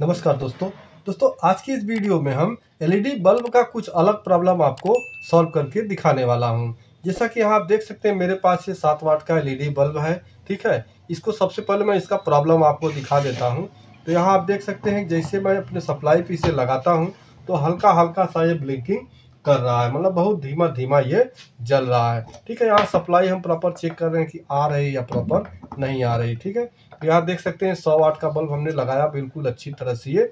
नमस्कार दोस्तों दोस्तों आज की इस वीडियो में हम एलईडी बल्ब का कुछ अलग प्रॉब्लम आपको सॉल्व करके दिखाने वाला हूं जैसा कि आप देख सकते हैं मेरे पास ये सात वाट का एलईडी बल्ब है ठीक है इसको सबसे पहले मैं इसका प्रॉब्लम आपको दिखा देता हूं तो यहाँ आप देख सकते हैं जैसे मैं अपने सप्लाई पी से लगाता हूँ तो हल्का हल्का सा ये ब्लिंकिंग कर रहा है मतलब बहुत धीमा धीमा ये जल रहा है ठीक है यहाँ सप्लाई हम प्रॉपर चेक कर रहे हैं कि आ रही या प्रॉपर नहीं आ रही ठीक है यहाँ देख सकते हैं सौ वाट का बल्ब हमने लगाया बिल्कुल अच्छी तरह से ये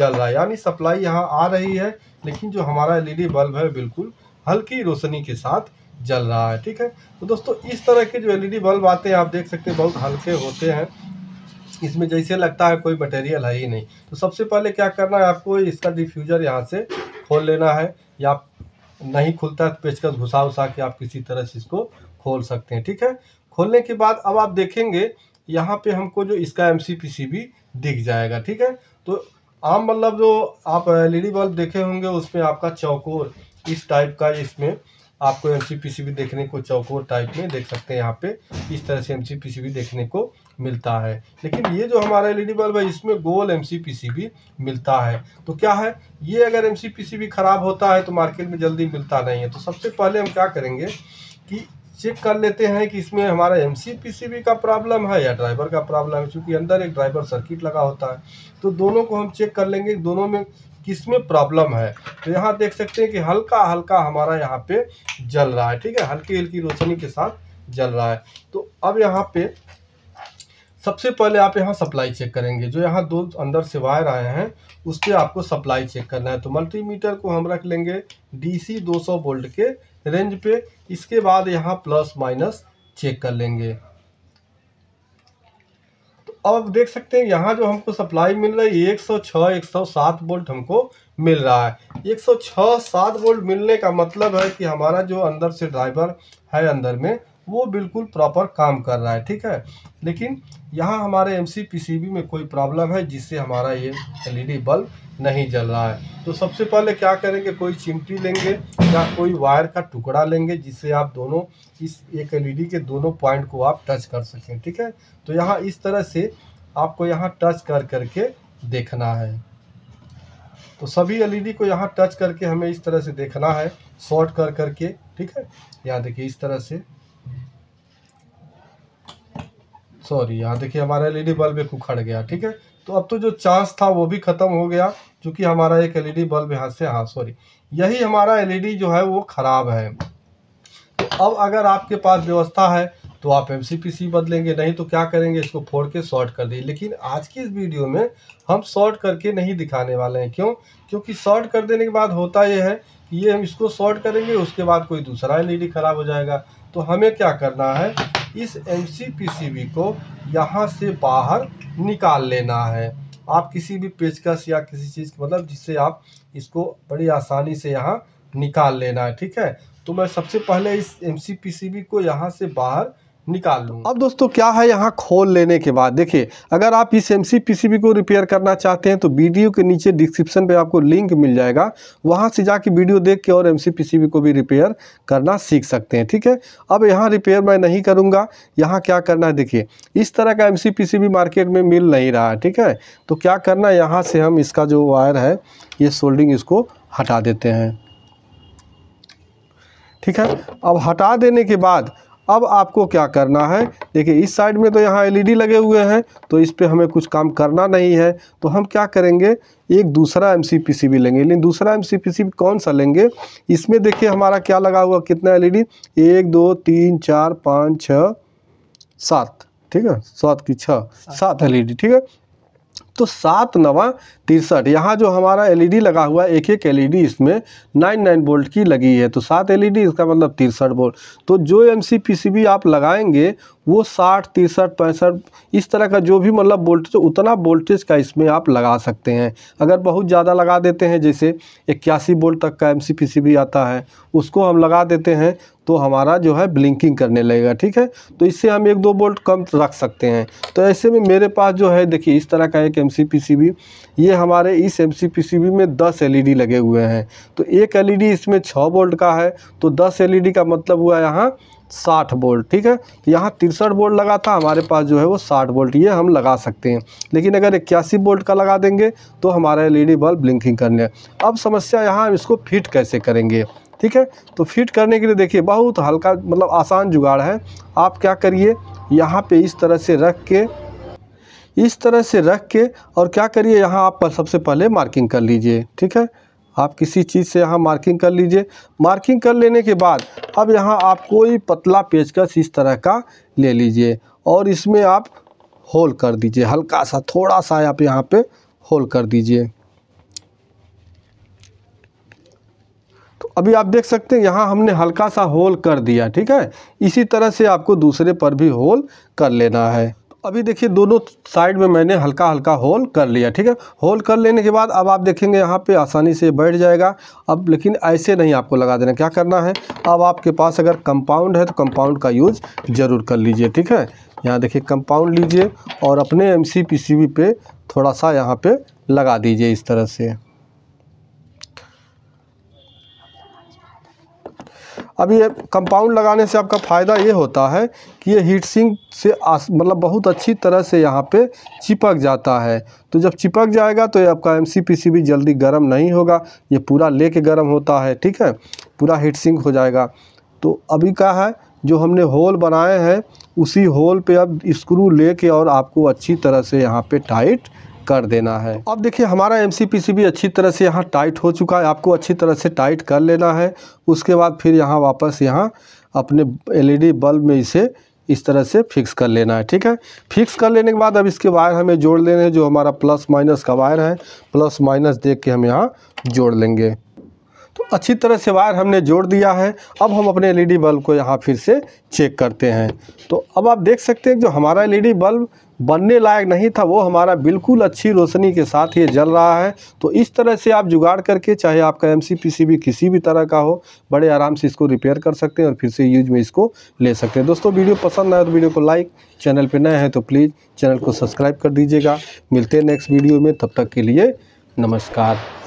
जल रहा है यानी सप्लाई यहाँ आ रही है लेकिन जो हमारा एल बल्ब है बिल्कुल हल्की रोशनी के साथ जल रहा है ठीक है तो दोस्तों इस तरह के जो एल बल्ब आते हैं आप देख सकते हैं बहुत हल्के होते हैं इसमें जैसे लगता है कोई मटेरियल है ही नहीं तो सबसे पहले क्या करना है आपको इसका डिफ्यूज़र यहाँ से खोल लेना है या नहीं खुलता तो पेचकस घुसा उसा के आप किसी तरह से इसको खोल सकते हैं ठीक है खोलने के बाद अब आप देखेंगे यहाँ पे हमको जो इसका एम भी दिख जाएगा ठीक है तो आम मतलब जो आप एल बल्ब देखे होंगे उसमें आपका चौकोर इस टाइप का इसमें आपको एम सी देखने को चौकोर टाइप में देख सकते हैं यहाँ पे इस तरह से एम सी देखने को मिलता है लेकिन ये जो हमारा एल बल्ब है इसमें गोल एम सी मिलता है तो क्या है ये अगर एम सी खराब होता है तो मार्केट में जल्दी मिलता नहीं है तो सबसे पहले हम क्या करेंगे कि चेक कर लेते हैं कि इसमें हमारा एम का प्रॉब्लम है या ड्राइवर का प्रॉब्लम है क्योंकि अंदर एक ड्राइवर सर्किट लगा होता है तो दोनों को हम चेक कर लेंगे दोनों में किस में प्रॉब्लम है तो यहाँ देख सकते हैं कि हल्का हल्का हमारा यहाँ पे जल रहा है ठीक है हल्की हल्की रोशनी के साथ जल रहा है तो अब यहाँ पे सबसे पहले आप यहाँ सप्लाई चेक करेंगे जो यहाँ दो अंदर से वायर आए हैं उस पर आपको सप्लाई चेक करना है तो मल्टीमीटर को हम रख लेंगे डीसी 200 वोल्ट के रेंज पे इसके बाद यहाँ प्लस माइनस चेक कर लेंगे अब देख सकते हैं यहाँ जो हमको सप्लाई मिल रही है 106 107 वोल्ट हमको मिल रहा है 106 7 वोल्ट मिलने का मतलब है कि हमारा जो अंदर से ड्राइवर है अंदर में वो बिल्कुल प्रॉपर काम कर रहा है ठीक है लेकिन यहाँ हमारे एम सी में कोई प्रॉब्लम है जिससे हमारा ये एलईडी बल्ब नहीं जल रहा है तो सबसे पहले क्या करेंगे कोई चिमटी लेंगे या कोई वायर का टुकड़ा लेंगे जिससे आप दोनों इस एक एलईडी के दोनों पॉइंट को आप टच कर सकें ठीक है तो यहाँ इस तरह से आपको यहाँ टच कर करके देखना है तो सभी एलईडी को यहाँ टच करके हमें इस तरह से देखना है शॉर्ट कर करके ठीक है यहाँ देखिए इस तरह से सॉरी यहाँ देखिए हमारा एलईडी बल्ब एक उखड़ गया ठीक है तो अब तो जो चांस था वो भी ख़त्म हो गया क्योंकि हमारा एक एलईडी बल्ब यहाँ से हाँ सॉरी यही हमारा एलईडी जो है वो ख़राब है तो अब अगर आपके पास व्यवस्था है तो आप एम बदलेंगे नहीं तो क्या करेंगे इसको फोड़ के शॉर्ट कर दिए लेकिन आज की इस वीडियो में हम शॉर्ट करके नहीं दिखाने वाले हैं क्यों क्योंकि शॉर्ट कर देने के बाद होता यह है कि ये हम इसको शॉर्ट करेंगे उसके बाद कोई दूसरा एल e ख़राब हो जाएगा तो हमें क्या करना है इस एम को यहाँ से बाहर निकाल लेना है आप किसी भी पेचकस या किसी चीज़ मतलब जिससे आप इसको बड़ी आसानी से यहाँ निकाल लेना है ठीक है तो मैं सबसे पहले इस एम को यहाँ से बाहर निकाल लूँ अब दोस्तों क्या है यहाँ खोल लेने के बाद देखिए अगर आप इस एम सी को रिपेयर करना चाहते हैं तो वीडियो के नीचे डिस्क्रिप्शन पे आपको लिंक मिल जाएगा वहाँ से जाके वीडियो देख के और एम सी को भी रिपेयर करना सीख सकते हैं ठीक है अब यहाँ रिपेयर मैं नहीं करूँगा यहाँ क्या करना है देखिए इस तरह का एम पीसीबी मार्केट में मिल नहीं रहा है ठीक है तो क्या करना है यहाँ से हम इसका जो वायर है ये सोल्डिंग इसको हटा देते हैं ठीक है अब हटा देने के बाद अब आपको क्या करना है देखिए इस साइड में तो यहाँ एलईडी लगे हुए हैं तो इस पर हमें कुछ काम करना नहीं है तो हम क्या करेंगे एक दूसरा एम सी लेंगे लेकिन दूसरा एम सी कौन सा लेंगे इसमें देखिए हमारा क्या लगा हुआ कितना एलईडी एक दो तीन चार पाँच छः सात ठीक है सात की छः सात एल ठीक है तो सात नवा तिरसठ यहाँ जो हमारा एलईडी e लगा हुआ है एक एक एलईडी इसमें नाइन नाइन वोल्ट की लगी है तो सात एलईडी e इसका मतलब तिरसठ वोल्ट तो जो एम सी आप लगाएंगे वो साठ तिरसठ पैंसठ इस तरह का जो भी मतलब वोल्टेज उतना वोल्टेज का इसमें आप लगा सकते हैं अगर बहुत ज़्यादा लगा देते हैं जैसे इक्यासी वोल्ट तक का एम आता है उसको हम लगा देते हैं तो हमारा जो है ब्लिंकिंग करने लगेगा ठीक है तो इससे हम एक दो बोल्ट कम रख सकते हैं तो ऐसे में मेरे पास जो है देखिए इस तरह का एक एम सी ये हमारे इस एम सी में दस एल e लगे हुए हैं तो एक एल e इसमें छः बोल्ट का है तो दस एल e का मतलब हुआ यहाँ साठ बोल्ट ठीक है यहाँ तिरसठ बोल्ट लगा था हमारे पास जो है वो साठ बोल्ट ये हम लगा सकते हैं लेकिन अगर इक्यासी बोल्ट का लगा देंगे तो हमारा डी बल्ब ब्लिंकिंग करने अब समस्या यहाँ इसको फिट कैसे करेंगे ठीक है तो फिट करने के लिए देखिए बहुत हल्का मतलब आसान जुगाड़ है आप क्या करिए यहाँ पे इस तरह से रख के इस तरह से रख के और क्या करिए यहाँ आप पर सबसे पहले मार्किंग कर लीजिए ठीक है आप किसी चीज़ से यहाँ मार्किंग कर लीजिए मार्किंग कर लेने के बाद अब यहाँ आप कोई पतला पेचकस इस तरह का ले लीजिए और इसमें आप होल कर दीजिए हल्का सा थोड़ा सा आप यहाँ पे होल कर दीजिए तो अभी आप देख सकते हैं यहाँ हमने हल्का सा होल कर दिया ठीक है इसी तरह से आपको दूसरे पर भी होल कर लेना है तो अभी देखिए दोनों साइड में मैंने हल्का हल्का होल कर लिया ठीक है होल कर लेने के बाद अब आप देखेंगे यहाँ पे आसानी से बैठ जाएगा अब लेकिन ऐसे नहीं आपको लगा देना क्या करना है अब आपके पास अगर कंपाउंड है तो कंपाउंड का यूज़ ज़रूर कर लीजिए ठीक है यहाँ देखिए कंपाउंड लीजिए और अपने एम सी पे थोड़ा सा यहाँ पर लगा दीजिए इस तरह से अब ये कंपाउंड लगाने से आपका फ़ायदा ये होता है कि ये हीट सिंक से आस मतलब बहुत अच्छी तरह से यहाँ पे चिपक जाता है तो जब चिपक जाएगा तो ये आपका एम सी भी जल्दी गर्म नहीं होगा ये पूरा ले कर गर्म होता है ठीक है पूरा हीट सिंक हो जाएगा तो अभी क्या है जो हमने होल बनाए हैं उसी होल पे अब स्क्रू लेके और आपको अच्छी तरह से यहाँ पे टाइट कर देना है तो अब देखिए हमारा एम भी अच्छी तरह से यहाँ टाइट हो चुका है आपको अच्छी तरह से टाइट कर लेना है उसके बाद फिर यहाँ वापस यहाँ अपने एल e बल्ब में इसे इस तरह से फिक्स कर लेना है ठीक है फिक्स कर लेने के बाद अब इसके वायर हमें जोड़ लेने हैं जो हमारा प्लस माइनस का वायर है प्लस माइनस देख के हम यहाँ जोड़ लेंगे अच्छी तरह से वायर हमने जोड़ दिया है अब हम अपने एलईडी बल्ब को यहाँ फिर से चेक करते हैं तो अब आप देख सकते हैं जो हमारा एलईडी बल्ब बनने लायक नहीं था वो हमारा बिल्कुल अच्छी रोशनी के साथ ये जल रहा है तो इस तरह से आप जुगाड़ करके चाहे आपका एम सी किसी भी तरह का हो बड़े आराम से इसको रिपेयर कर सकते हैं और फिर से यूज में इसको ले सकते हैं दोस्तों वीडियो पसंद आए तो वीडियो को लाइक चैनल पर नए हैं तो प्लीज़ चैनल को सब्सक्राइब कर दीजिएगा मिलते हैं नेक्स्ट वीडियो में तब तक के लिए नमस्कार